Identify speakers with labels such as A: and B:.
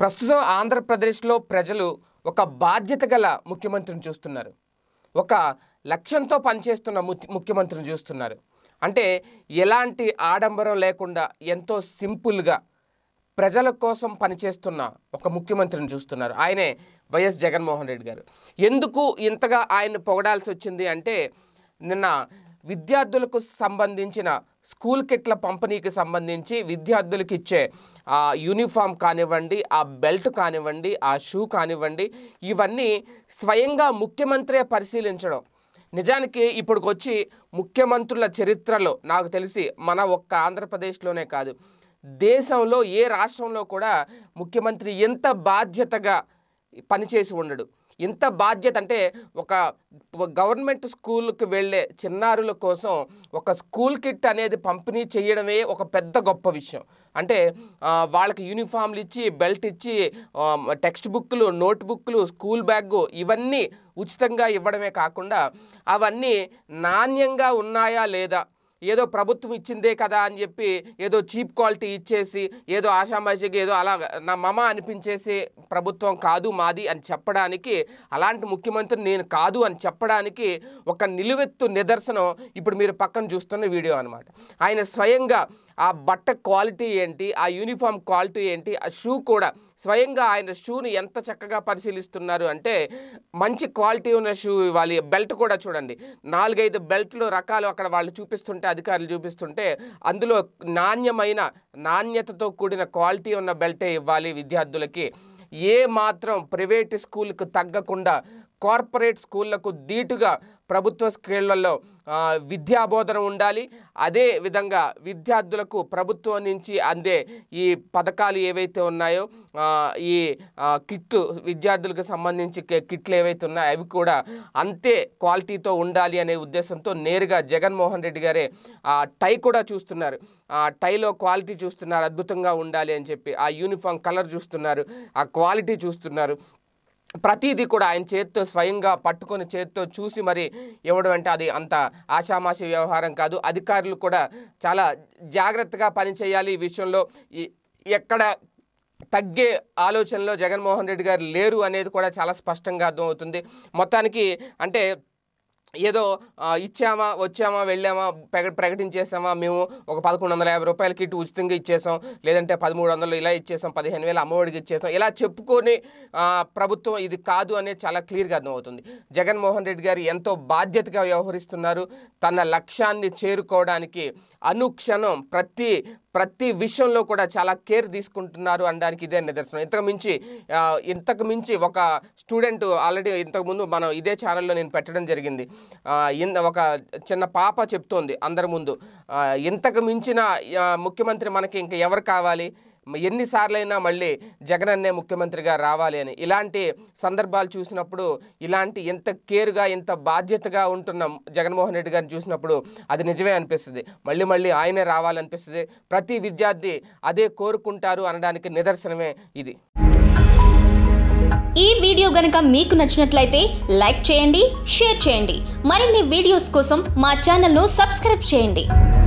A: ప్రస్తుతం ఆంధ్రప్రదేశ్లో ప్రజలు ఒక బాధ్యత గల ముఖ్యమంత్రిని చూస్తున్నారు ఒక లక్ష్యంతో పనిచేస్తున్న ముఖ్యమంత్రిని చూస్తున్నారు అంటే ఎలాంటి ఆడంబరం లేకుండా ఎంతో సింపుల్గా ప్రజల కోసం పనిచేస్తున్న ఒక ముఖ్యమంత్రిని చూస్తున్నారు ఆయనే వైఎస్ జగన్మోహన్ రెడ్డి గారు ఎందుకు ఇంతగా ఆయన పొగడాల్సి వచ్చింది అంటే నిన్న విద్యార్థులకు సంబంధించిన స్కూల్ కిట్ల పంపిణీకి సంబంధించి విద్యార్థులకు ఇచ్చే ఆ యూనిఫామ్ కానివ్వండి ఆ బెల్ట్ కానివ్వండి ఆ షూ కానివ్వండి ఇవన్నీ స్వయంగా ముఖ్యమంత్రే పరిశీలించడం నిజానికి ఇప్పటికొచ్చి ముఖ్యమంత్రుల చరిత్రలో నాకు తెలిసి మన ఒక్క ఆంధ్రప్రదేశ్లోనే కాదు దేశంలో ఏ రాష్ట్రంలో కూడా ముఖ్యమంత్రి ఎంత బాధ్యతగా పనిచేసి ఉండడు ఇంత బాధ్యత అంటే ఒక గవర్నమెంట్ స్కూల్కి వెళ్ళే చిన్నారుల కోసం ఒక స్కూల్ కిట్ అనేది పంపిణీ చేయడమే ఒక పెద్ద గొప్ప విషయం అంటే వాళ్ళకి యూనిఫామ్లు ఇచ్చి బెల్ట్ ఇచ్చి టెక్స్ట్ బుక్లు నోట్ బుక్లు స్కూల్ బ్యాగ్ ఇవన్నీ ఉచితంగా ఇవ్వడమే కాకుండా అవన్నీ నాణ్యంగా ఉన్నాయా లేదా ఏదో ప్రభుత్వం ఇచ్చిందే కదా అని చెప్పి ఏదో చీప్ క్వాలిటీ ఇచ్చేసి ఏదో ఆషామాషికి ఏదో అలా నా మమ అనిపించేసి ప్రభుత్వం కాదు మాది అని చెప్పడానికి అలాంటి ముఖ్యమంత్రి నేను కాదు అని చెప్పడానికి ఒక నిలువెత్తు నిదర్శనం ఇప్పుడు మీరు పక్కన చూస్తున్న వీడియో అనమాట ఆయన స్వయంగా ఆ బట్ట క్వాలిటీ ఏంటి ఆ యూనిఫామ్ క్వాలిటీ ఏంటి ఆ షూ కూడా స్వయంగా ఆయన షూని ఎంత చక్కగా పరిశీలిస్తున్నారు అంటే మంచి క్వాలిటీ ఉన్న షూ ఇవ్వాలి బెల్ట్ కూడా చూడండి నాలుగైదు బెల్ట్లు రకాలు అక్కడ వాళ్ళు చూపిస్తుంటారు ఏదైతే అధికారులు చూపిస్తుంటే అందులో నాణ్యమైన నాణ్యతతో కూడిన క్వాలిటీ ఉన్న బెల్టే ఇవ్వాలి విద్యార్థులకి ఏ మాత్రం ప్రైవేట్ స్కూల్కు తగ్గకుండా కార్పొరేట్ స్కూళ్లకు దీటుగా ప్రభుత్వ స్కూళ్లలో విద్యాబోధన ఉండాలి అదే విధంగా విద్యార్థులకు ప్రభుత్వం నుంచి అందే ఈ పథకాలు ఏవైతే ఉన్నాయో ఈ కిట్లు విద్యార్థులకు సంబంధించి కిట్లు ఏవైతే ఉన్నాయో అవి కూడా అంతే క్వాలిటీతో ఉండాలి అనే ఉద్దేశంతో నేరుగా జగన్మోహన్ రెడ్డి గారే ఆ టై కూడా చూస్తున్నారు ఆ టైలో క్వాలిటీ చూస్తున్నారు అద్భుతంగా ఉండాలి అని చెప్పి ఆ యూనిఫామ్ కలర్ చూస్తున్నారు ఆ క్వాలిటీ చూస్తున్నారు ప్రతిదీ కూడా ఆయన చేతితో స్వయంగా పట్టుకొని చేతితో చూసి మరి ఇవ్వడం అంటే అది అంత ఆషామాషి వ్యవహారం కాదు అధికారులు కూడా చాలా జాగ్రత్తగా పనిచేయాలి ఈ విషయంలో ఎక్కడ తగ్గే ఆలోచనలో జగన్మోహన్ రెడ్డి గారు లేరు అనేది కూడా చాలా స్పష్టంగా అర్థమవుతుంది మొత్తానికి అంటే ఏదో ఇచ్చామా వచ్చామా వెళ్ళామా ప్రకటించేసామా మేము ఒక పదకొండు వందల యాభై రూపాయల కిట్ ఉచితంగా ఇచ్చేసాం లేదంటే పదమూడు వందలు ఇలా ఇచ్చేసాం పదిహేను వేలు అమ్మఒడికి ఇచ్చేసాం ఇలా చెప్పుకొని ప్రభుత్వం ఇది కాదు అనేది చాలా క్లియర్గా అర్థమవుతుంది జగన్మోహన్ రెడ్డి గారు ఎంతో బాధ్యతగా వ్యవహరిస్తున్నారు తన లక్ష్యాన్ని చేరుకోవడానికి అనుక్షణం ప్రతి ప్రతి విషయంలో కూడా చాలా కేర్ తీసుకుంటున్నారు అనడానికి ఇదే నిదర్శనం ఇంతకు మించి ఇంతకు మించి ఒక స్టూడెంట్ ఆల్రెడీ ఇంతకుముందు మనం ఇదే ఛానల్లో నేను పెట్టడం జరిగింది ఒక చిన్న పాప చెప్తోంది అందరి ముందు ఇంతకు మించిన ముఖ్యమంత్రి మనకి ఇంకా ఎవరు కావాలి ఎన్నిసార్లైనా మళ్ళీ జగనన్నే ముఖ్యమంత్రిగా రావాలి అని ఇలాంటి సందర్భాలు చూసినప్పుడు ఇలాంటి ఎంత కేరుగా ఎంత బాధ్యతగా ఉంటున్న జగన్మోహన్ రెడ్డి గారిని చూసినప్పుడు అది నిజమే అనిపిస్తుంది మళ్ళీ మళ్ళీ ఆయనే రావాలనిపిస్తుంది ప్రతి విద్యార్థి అదే కోరుకుంటారు అనడానికి నిదర్శనమే ఇది ఈ వీడియో గనక మీకు నచ్చినట్లయితే లైక్ చేయండి షేర్ చేయండి మరిన్ని వీడియోస్ కోసం మా ఛానల్ను సబ్స్క్రైబ్ చేయండి